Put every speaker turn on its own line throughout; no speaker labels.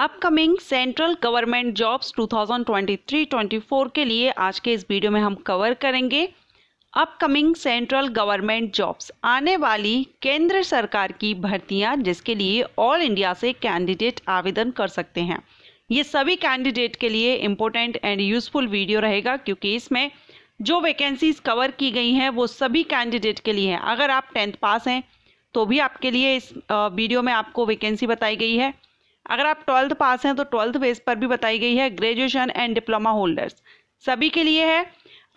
Upcoming central government jobs 2023-24 के लिए आज के इस वीडियो में हम कवर करेंगे अपकमिंग सेंट्रल गवर्नमेंट जॉब्स आने वाली केंद्र सरकार की भर्तियां जिसके लिए ऑल इंडिया से कैंडिडेट आवेदन कर सकते हैं ये सभी कैंडिडेट के लिए इम्पोर्टेंट एंड यूजफुल वीडियो रहेगा क्योंकि इसमें जो वैकेंसीज कवर की गई हैं वो सभी कैंडिडेट के लिए हैं अगर आप टेंथ पास हैं तो भी आपके लिए इस वीडियो में आपको वैकेंसी बताई गई है अगर आप ट्वेल्थ पास हैं तो ट्वेल्थ बेस पर भी बताई गई है ग्रेजुएशन एंड डिप्लोमा होल्डर्स सभी के लिए है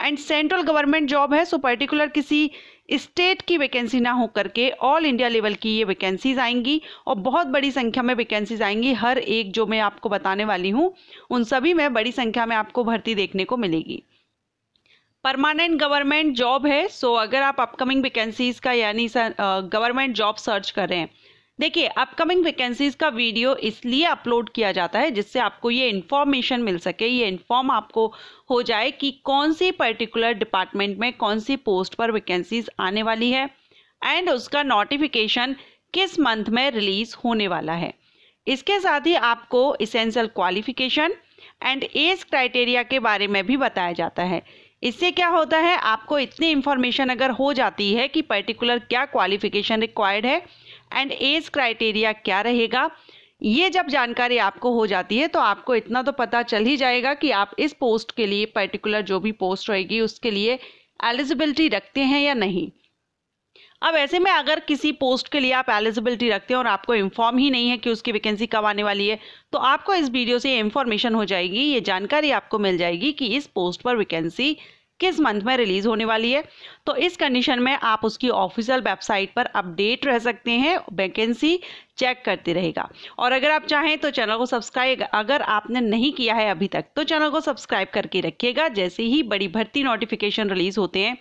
एंड सेंट्रल गवर्नमेंट जॉब है सो पर्टिकुलर किसी स्टेट की वैकेंसी ना हो करके ऑल इंडिया लेवल की ये वैकेंसीज आएंगी और बहुत बड़ी संख्या में वैकेंसीज आएंगी हर एक जो मैं आपको बताने वाली हूँ उन सभी में बड़ी संख्या में आपको भर्ती देखने को मिलेगी परमानेंट गवर्नमेंट जॉब है सो so अगर आप अपकमिंग वैकेंसीज का यानी गवर्नमेंट जॉब सर्च कर रहे हैं देखिए अपकमिंग वैकेंसीज का वीडियो इसलिए अपलोड किया जाता है जिससे आपको ये इन्फॉर्मेशन मिल सके ये इन्फॉर्म आपको हो जाए कि कौन सी पर्टिकुलर डिपार्टमेंट में कौन सी पोस्ट पर वैकेंसीज आने वाली है एंड उसका नोटिफिकेशन किस मंथ में रिलीज होने वाला है इसके साथ ही आपको essential qualification and age criteria के बारे में भी बताया जाता है इससे क्या होता है आपको इतनी इन्फॉर्मेशन अगर हो जाती है कि पर्टिकुलर क्या क्वालिफिकेशन रिक्वायर्ड है एंड एज क्राइटेरिया क्या रहेगा ये जब जानकारी आपको हो जाती है तो आपको इतना तो पता चल ही जाएगा कि आप इस पोस्ट के लिए पर्टिकुलर जो भी पोस्ट रहेगी उसके लिए एलिजिबिलिटी रखते हैं या नहीं अब ऐसे में अगर किसी पोस्ट के लिए आप एलिजिबिलिटी रखते हैं और आपको इन्फॉर्म ही नहीं है कि उसकी वैकेंसी कब आने वाली है तो आपको इस वीडियो से ये इन्फॉर्मेशन हो जाएगी ये जानकारी आपको मिल जाएगी कि इस पोस्ट पर वैकेंसी किस मंथ में रिलीज़ होने वाली है तो इस कंडीशन में आप उसकी ऑफिशियल वेबसाइट पर अपडेट रह सकते हैं वैकेंसी चेक करते रहेगा और अगर आप चाहें तो चैनल को सब्सक्राइब अगर आपने नहीं किया है अभी तक तो चैनल को सब्सक्राइब करके रखिएगा जैसे ही बड़ी भर्ती नोटिफिकेशन रिलीज़ होते हैं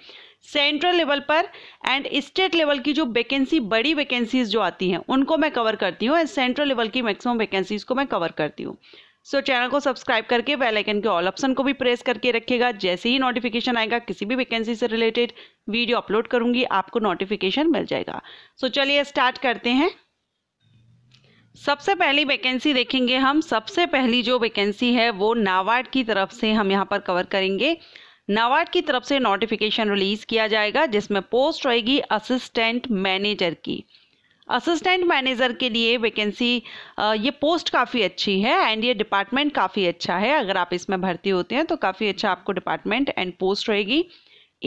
सेंट्रल लेवल पर एंड स्टेट लेवल की जो वैकेंसी बड़ी वैकेंसीज जो आती हैं उनको मैं कवर करती हूँ एंड सेंट्रल लेवल की मैक्सिमम वैकेंसीज को मैं कवर करती हूँ सो so, चैनल को सब्सक्राइब करके बेल आइकन के ऑल ऑप्शन को भी प्रेस करके रखिएगा जैसे ही नोटिफिकेशन आएगा किसी भी वैकेंसी से रिलेटेड वीडियो अपलोड करूंगी आपको नोटिफिकेशन मिल जाएगा सो so, चलिए स्टार्ट करते हैं सबसे पहली वैकेंसी देखेंगे हम सबसे पहली जो वैकेंसी है वो नावार्ड की तरफ से हम यहाँ पर कवर करेंगे नावार्ड की तरफ से नोटिफिकेशन रिलीज किया जाएगा जिसमें पोस्ट रहेगी असिस्टेंट मैनेजर की असिस्टेंट मैनेजर के लिए वैकेंसी ये पोस्ट काफ़ी अच्छी है एंड ये डिपार्टमेंट काफ़ी अच्छा है अगर आप इसमें भर्ती होते हैं तो काफ़ी अच्छा आपको डिपार्टमेंट एंड पोस्ट रहेगी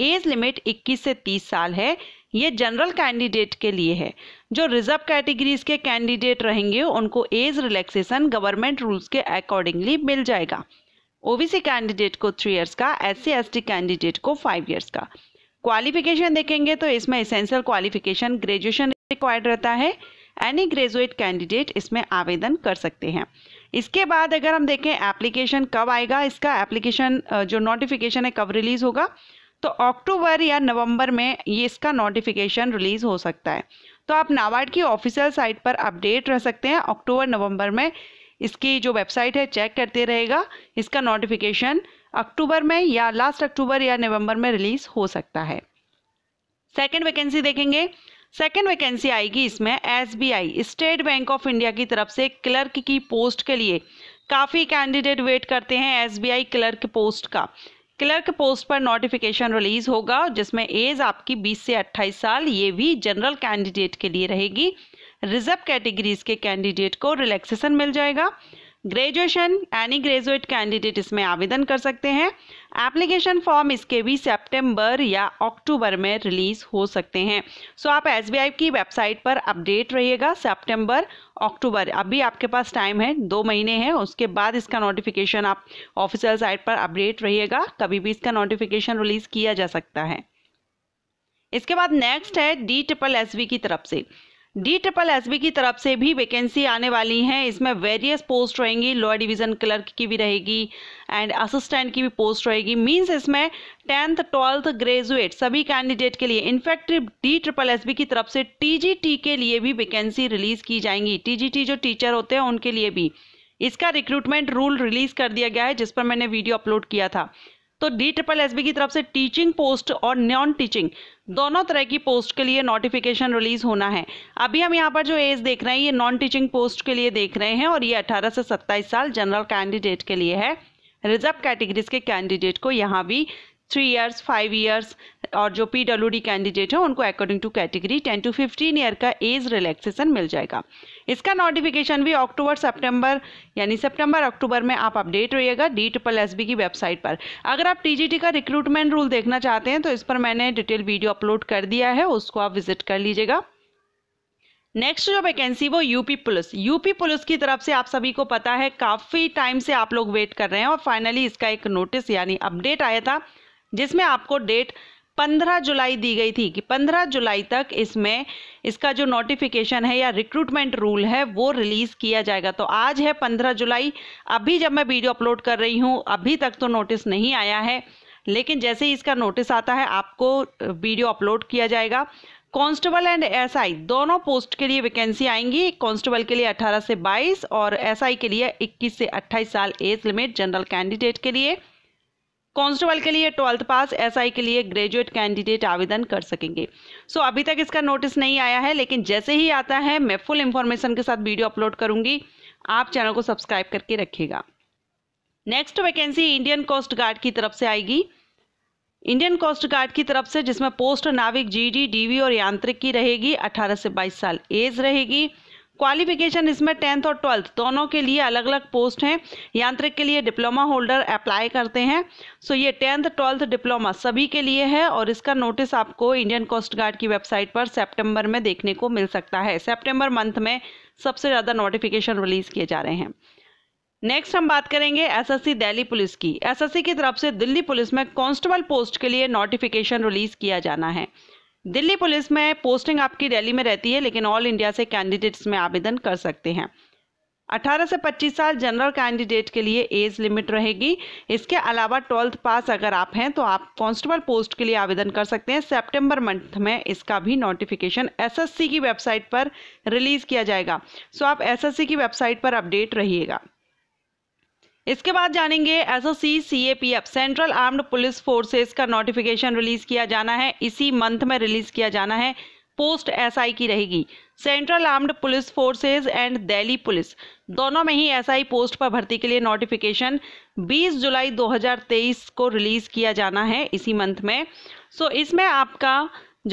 एज लिमिट 21 से 30 साल है ये जनरल कैंडिडेट के लिए है जो रिजर्व कैटेगरीज के कैंडिडेट रहेंगे उनको एज रिलैक्सेशन गवर्नमेंट रूल्स के अकॉर्डिंगली मिल जाएगा ओबीसी कैंडिडेट को थ्री इयर्स का एस सी कैंडिडेट को फाइव इयर्स का क्वालिफिकेशन देखेंगे तो इसमें इसेंशियल क्वालिफिकेशन ग्रेजुएशन रिक्वायर्ड रहता है एनी ग्रेजुएट कैंडिडेट इसमें आवेदन कर सकते हैं इसके बाद अगर हम देखें एप्लीकेशन कब आएगा इसका एप्लीकेशन जो नोटिफिकेशन है कब रिलीज़ होगा तो अक्टूबर या नवंबर में ये इसका नोटिफिकेशन रिलीज़ हो सकता है तो आप नाबार्ड की ऑफिशियल साइट पर अपडेट रह सकते हैं अक्टूबर नवंबर में इसकी जो वेबसाइट है चेक करते रहेगा इसका नोटिफिकेशन अक्टूबर में या लास्ट अक्टूबर या नवंबर में रिलीज़ हो सकता है सेकेंड वैकेंसी देखेंगे सेकेंड वैकेंसी आएगी इसमें SBI State Bank of India की तरफ से क्लर्क की पोस्ट के लिए काफ़ी कैंडिडेट वेट करते हैं एसबीआई क्लर्क पोस्ट का क्लर्क पोस्ट पर नोटिफिकेशन रिलीज होगा जिसमें एज आपकी 20 से 28 साल ये भी जनरल कैंडिडेट के लिए रहेगी रिजर्व कैटेगरीज के कैंडिडेट को रिलैक्सेशन मिल जाएगा ग्रेजुएशन एनी ग्रेजुएट कैंडिडेट इसमें आवेदन कर सकते हैं एप्लीकेशन फॉर्म इसके भी सितंबर या अक्टूबर में रिलीज हो सकते हैं सो आप एस की वेबसाइट पर अपडेट रहिएगा सितंबर अक्टूबर अभी आपके पास टाइम है दो महीने हैं उसके बाद इसका नोटिफिकेशन आप ऑफिशियल साइट पर अपडेट रहिएगा कभी भी इसका नोटिफिकेशन रिलीज किया जा सकता है इसके बाद नेक्स्ट है डी ट्रिपल एस की तरफ से डी ट्रिपल एस की तरफ से भी वैकेंसी आने वाली हैं इसमें वेरियस पोस्ट रहेंगी लोअर डिवीज़न क्लर्क की भी रहेगी एंड असिस्टेंट की भी पोस्ट रहेगी मींस इसमें टेंथ ट्वेल्थ ग्रेजुएट सभी कैंडिडेट के लिए इनफैक्ट डी ट्रिपल एस की तरफ से टीजीटी के लिए भी वैकेंसी रिलीज़ की जाएंगी टीजीटी जो टीचर होते हैं उनके लिए भी इसका रिक्रूटमेंट रूल रिलीज़ कर दिया गया है जिस पर मैंने वीडियो अपलोड किया था तो डी ट्रिपल एस की तरफ से टीचिंग पोस्ट और नॉन टीचिंग दोनों तरह की पोस्ट के लिए नोटिफिकेशन रिलीज होना है अभी हम यहाँ पर जो एज देख रहे हैं ये नॉन टीचिंग पोस्ट के लिए देख रहे हैं और ये 18 से 27 साल जनरल कैंडिडेट के लिए है रिजर्व कैटेगरीज के कैंडिडेट को यहाँ भी थ्री ईयर्स फाइव ईयर्स और जो पी डब्ल्यू डी कैंडिडेट हैं उनको according to category ten to fifteen year का एज रिलैक्सेशन मिल जाएगा इसका नोटिफिकेशन भी अक्टूबर सितंबर यानी सितंबर अक्टूबर में आप अपडेट रहिएगा डी ट्रिपल एस बी की वेबसाइट पर अगर आप टीजीटी का रिक्रूटमेंट रूल देखना चाहते हैं तो इस पर मैंने डिटेल वीडियो अपलोड कर दिया है उसको आप विजिट कर लीजिएगा नेक्स्ट जो वैकेंसी वो यूपी पुलिस यूपी पुलिस की तरफ से आप सभी को पता है काफ़ी टाइम से आप लोग वेट कर रहे हैं और फाइनली इसका एक नोटिस यानी अपडेट आया था जिसमें आपको डेट 15 जुलाई दी गई थी कि 15 जुलाई तक इसमें इसका जो नोटिफिकेशन है या रिक्रूटमेंट रूल है वो रिलीज़ किया जाएगा तो आज है 15 जुलाई अभी जब मैं वीडियो अपलोड कर रही हूँ अभी तक तो नोटिस नहीं आया है लेकिन जैसे ही इसका नोटिस आता है आपको वीडियो अपलोड किया जाएगा कांस्टेबल एंड एसआई दोनों पोस्ट के लिए वैकेंसी आएंगी कांस्टेबल के लिए 18 से 22 और एसआई के लिए 21 से 28 साल एज लिमिट जनरल कैंडिडेट के लिए कांस्टेबल के लिए ट्वेल्थ पास एसआई के लिए ग्रेजुएट कैंडिडेट आवेदन कर सकेंगे सो so, अभी तक इसका नोटिस नहीं आया है लेकिन जैसे ही आता है मैं फुल इंफॉर्मेशन के साथ वीडियो अपलोड करूंगी आप चैनल को सब्सक्राइब करके रखिएगा next vacancy Indian Coast Guard की तरफ से आएगी इंडियन कोस्ट गार्ड की तरफ से जिसमें पोस्ट नाविक जी डीवी e और यांत्रिक की रहेगी अठारह से बाईस साल एज रहेगी क्वालिफिकेशन इसमें टेंथ और ट्वेल्थ दोनों के लिए अलग अलग पोस्ट हैं यांत्रिक के लिए डिप्लोमा होल्डर अप्लाई करते हैं सो ये टेंथ ट्वेल्थ डिप्लोमा सभी के लिए है और इसका नोटिस आपको इंडियन कोस्ट गार्ड की वेबसाइट पर सेप्टेम्बर में देखने को मिल सकता है सेप्टेम्बर मंथ में सबसे ज़्यादा नोटिफिकेशन रिलीज किए जा रहे हैं नेक्स्ट हम बात करेंगे एसएससी दिल्ली पुलिस की एसएससी की तरफ से दिल्ली पुलिस में कांस्टेबल पोस्ट के लिए नोटिफिकेशन रिलीज किया जाना है दिल्ली पुलिस में पोस्टिंग आपकी दिल्ली में रहती है लेकिन ऑल इंडिया से कैंडिडेट्स में आवेदन कर सकते हैं 18 से 25 साल जनरल कैंडिडेट के लिए एज लिमिट रहेगी इसके अलावा ट्वेल्थ पास अगर आप हैं तो आप कांस्टेबल पोस्ट के लिए आवेदन कर सकते हैं सितंबर मंथ में इसका भी नोटिफिकेशन एसएससी की वेबसाइट पर रिलीज़ किया जाएगा सो आप एसएससी की वेबसाइट पर अपडेट रहिएगा इसके बाद जानेंगे SOC F central armed police forces का नोटिफिकेशन रिलीज किया जाना है इसी मंथ में रिलीज किया जाना है पोस्ट एसआई आई की रहेगी central armed police forces and Delhi police दोनों में ही एसआई आई पोस्ट पर भर्ती के लिए नोटिफिकेशन 20 जुलाई 2023 को रिलीज किया जाना है इसी मंथ में सो so, इसमें आपका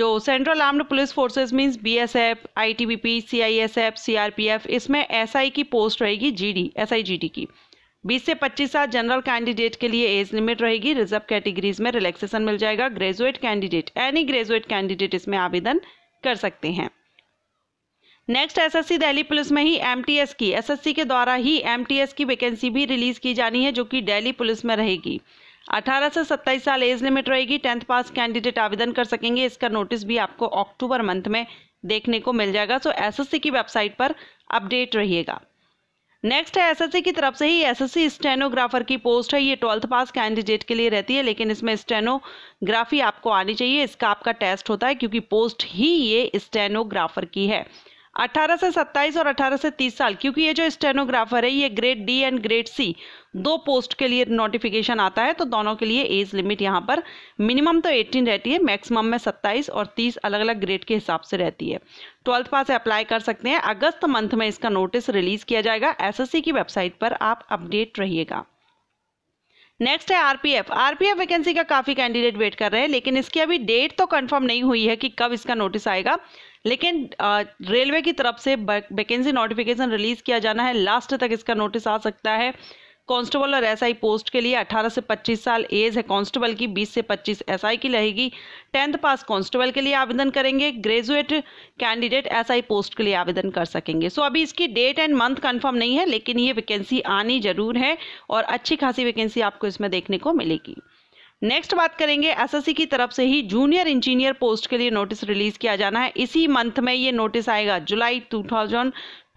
जो central armed police forces means BSF, ITBP, CISF, CRPF इसमें एसआई आई की पोस्ट रहेगी जीडी एसआई जीडी की बीस से पच्चीस साल जनरल कैंडिडेट के लिए एज लिमिट रहेगी रिजर्व कैटेगरीज में रिलैक्सेशन मिल जाएगा graduate candidate any graduate candidate इसमें आवेदन कर सकते हैं नेक्स्ट एसएससी दिल्ली पुलिस में ही एमटीएस की एसएससी के द्वारा ही एमटीएस की वैकेंसी भी रिलीज की जानी है जो कि दिल्ली पुलिस में रहेगी 18 से 27 साल एज लिमिट रहेगी टेंथ पास कैंडिडेट आवेदन कर सकेंगे इसका नोटिस भी आपको अक्टूबर मंथ में देखने को मिल जाएगा सो एसएससी की वेबसाइट पर अपडेट रहिएगा नेक्स्ट है एसएससी की तरफ से ही एसएससी स्टेनोग्राफर की पोस्ट है ये ट्वेल्थ पास कैंडिडेट के लिए रहती है लेकिन इसमें स्टेनोग्राफी आपको आनी चाहिए इसका आपका टेस्ट होता है क्योंकि पोस्ट ही ये स्टेनोग्राफर की है 18 से 27 और 18 से 30 साल क्योंकि ये जो स्टेनोग्राफर है ये grade D and grade C दो पोस्ट के लिए नोटिफिकेशन आता है तो दोनों के लिए एज लिमिट यहाँ पर मिनिमम तो 18 रहती है मैक्सिमम में 27 और 30 अलग अलग ग्रेड के हिसाब से रहती है ट्वेल्थ पास अप्लाई कर सकते हैं अगस्त मंथ में इसका नोटिस रिलीज किया जाएगा एसएससी की वेबसाइट पर आप अपडेट रहिएगा नेक्स्ट है आरपीएफ आरपीएफ वैकेंसी का काफ़ी कैंडिडेट वेट कर रहे हैं लेकिन इसकी अभी डेट तो कंफर्म नहीं हुई है कि कब इसका नोटिस आएगा लेकिन रेलवे की तरफ से वैकेंसी नोटिफिकेशन रिलीज किया जाना है लास्ट तक इसका नोटिस आ सकता है कांस्टेबल और एसआई पोस्ट के लिए 18 से 25 साल एज है कांस्टेबल की 20 से 25 एसआई की रहेगी टेंथ पास कांस्टेबल के लिए आवेदन करेंगे ग्रेजुएट कैंडिडेट एसआई पोस्ट के लिए आवेदन कर सकेंगे सो so, अभी इसकी डेट एंड मंथ कंफर्म नहीं है लेकिन ये वैकेंसी आनी जरूर है और अच्छी खासी वैकेंसी आपको इसमें देखने को मिलेगी नेक्स्ट बात करेंगे एसएससी की तरफ से ही जूनियर इंजीनियर पोस्ट के लिए नोटिस रिलीज किया जाना है इसी मंथ में ये नोटिस आएगा जुलाई 2000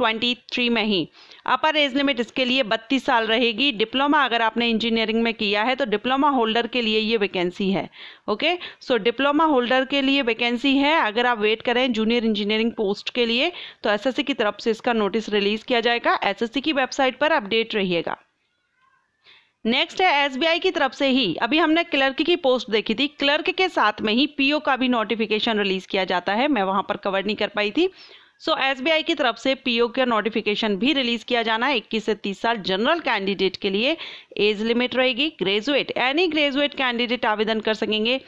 2023 में ही अपर एज लिमिट इसके लिए 32 साल रहेगी डिप्लोमा अगर आपने इंजीनियरिंग में किया है तो डिप्लोमा होल्डर के लिए ये वैकेंसी है ओके सो डिप्लोमा होल्डर के लिए वैकेंसी है अगर आप वेट करें जूनियर इंजीनियरिंग पोस्ट के लिए तो एस की तरफ से इसका नोटिस रिलीज किया जाएगा एस की वेबसाइट पर अपडेट रहिएगा नेक्स्ट है एसबीआई की तरफ से ही अभी हमने क्लर्क की पोस्ट देखी थी क्लर्क के साथ में ही पीओ का भी नोटिफिकेशन रिलीज किया जाता है मैं वहां पर कवर नहीं कर पाई थी सो एसबीआई की तरफ से पीओ का नोटिफिकेशन भी रिलीज किया जाना है इक्कीस से तीस साल जनरल कैंडिडेट के लिए एज लिमिट रहेगी ग्रेजुएट एनी ग्रेजुएट कैंडिडेट आवेदन कर सकेंगे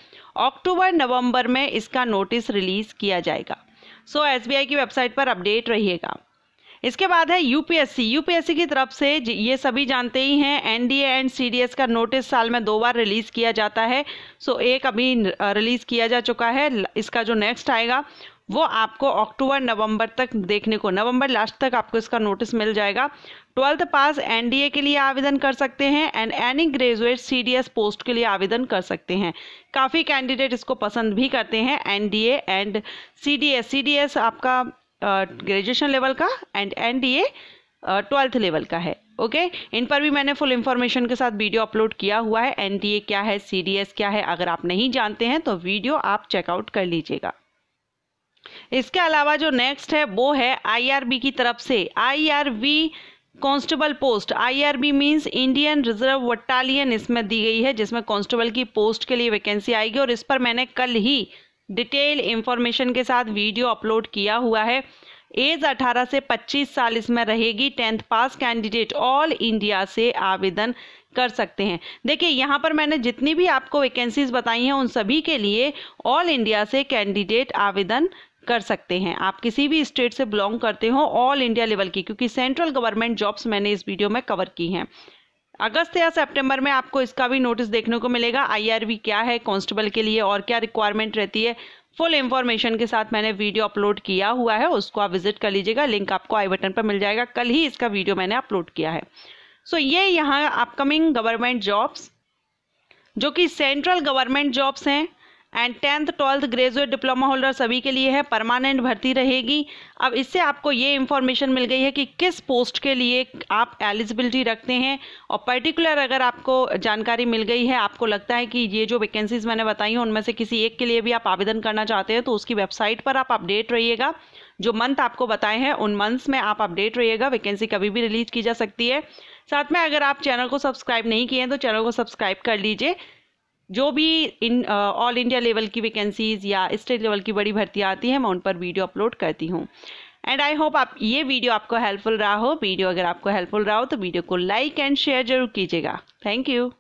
अक्टूबर नवंबर में इसका नोटिस रिलीज किया जाएगा सो so, एसबीआई की वेबसाइट पर अपडेट रहिएगा इसके बाद है यूपीएससी यूपीएससी की तरफ से ये सभी जानते ही हैं एनडीए एंड सीडीएस का नोटिस साल में दो बार रिलीज किया जाता है सो एक अभी रिलीज किया जा चुका है इसका जो नेक्स्ट आएगा वो आपको अक्टूबर नवंबर तक देखने को नवंबर लास्ट तक आपको इसका नोटिस मिल जाएगा ट्वेल्थ पास एनडीए के लिए आवेदन कर सकते हैं and any graduate CDS post के लिए आवेदन कर सकते हैं काफ़ी कैंडिडेट इसको पसंद भी करते हैं एनडीए एंड सीडीएस सीडीएस आपका ग्रेजुएशन uh, लेवल का एंड एनडीए ट्वेल्थ लेवल का है ओके okay? इन पर भी मैंने फुल इन्फॉर्मेशन के साथ वीडियो अपलोड किया हुआ है एनडीए क्या है सीडीएस क्या है अगर आप नहीं जानते हैं तो वीडियो आप चेकआउट कर लीजिएगा इसके अलावा जो नेक्स्ट है वो है आईआरबी की तरफ से IRB constable post IRB means Indian reserve battalion इसमें दी गई है जिसमें कांस्टेबल की पोस्ट के लिए वैकेंसी आएगी और इस पर मैंने कल ही डिटेल इंफॉर्मेशन के साथ वीडियो अपलोड किया हुआ है एज 18 से 25 साल इसमें रहेगी tenth pass candidate all India से आवेदन कर सकते हैं देखिए यहाँ पर मैंने जितनी भी आपको वैकेंसीज बताई हैं उन सभी के लिए ऑल इंडिया से कैंडिडेट आवेदन कर सकते हैं आप किसी भी स्टेट से बिलोंग करते हो ऑल इंडिया लेवल की क्योंकि सेंट्रल गवर्नमेंट जॉब्स मैंने इस वीडियो में कवर की हैं अगस्त या सितंबर में आपको इसका भी नोटिस देखने को मिलेगा आईआरवी क्या है कांस्टेबल के लिए और क्या रिक्वायरमेंट रहती है फुल इन्फॉर्मेशन के साथ मैंने वीडियो अपलोड किया हुआ है उसको आप विजिट कर लीजिएगा लिंक आपको आई बटन पर मिल जाएगा कल ही इसका वीडियो मैंने अपलोड किया है सो so, ये यहाँ अपकमिंग गवर्नमेंट जॉब्स जो कि सेंट्रल गवर्नमेंट जॉब्स हैं and tenth twelfth graduate diploma holder सभी के लिए है परमानेंट भर्ती रहेगी अब इससे आपको ये इन्फॉर्मेशन मिल गई है कि किस पोस्ट के लिए आप एलिजिबिलिटी रखते हैं और पर्टिकुलर अगर आपको जानकारी मिल गई है आपको लगता है कि ये जो वैकेंसीज मैंने बताई हैं उनमें से किसी एक के लिए भी आप आवेदन करना चाहते हैं तो उसकी वेबसाइट पर आप अपडेट रहिएगा जो मंथ आपको बताए हैं उन मंथ्स में आप अपडेट रहिएगा वैकेंसी कभी भी रिलीज की जा सकती है साथ में अगर आप चैनल को सब्सक्राइब नहीं किए हैं तो चैनल को सब्सक्राइब कर लीजिए जो भी इन ऑल इंडिया लेवल की वैकेंसीज या स्टेट लेवल की बड़ी भर्ती आती है मैं उन पर वीडियो अपलोड करती हूँ एंड आई होप आप ये वीडियो आपको हेल्पफुल रहा हो वीडियो अगर आपको हेल्पफुल रहा हो तो वीडियो को लाइक एंड शेयर जरूर कीजिएगा थैंक यू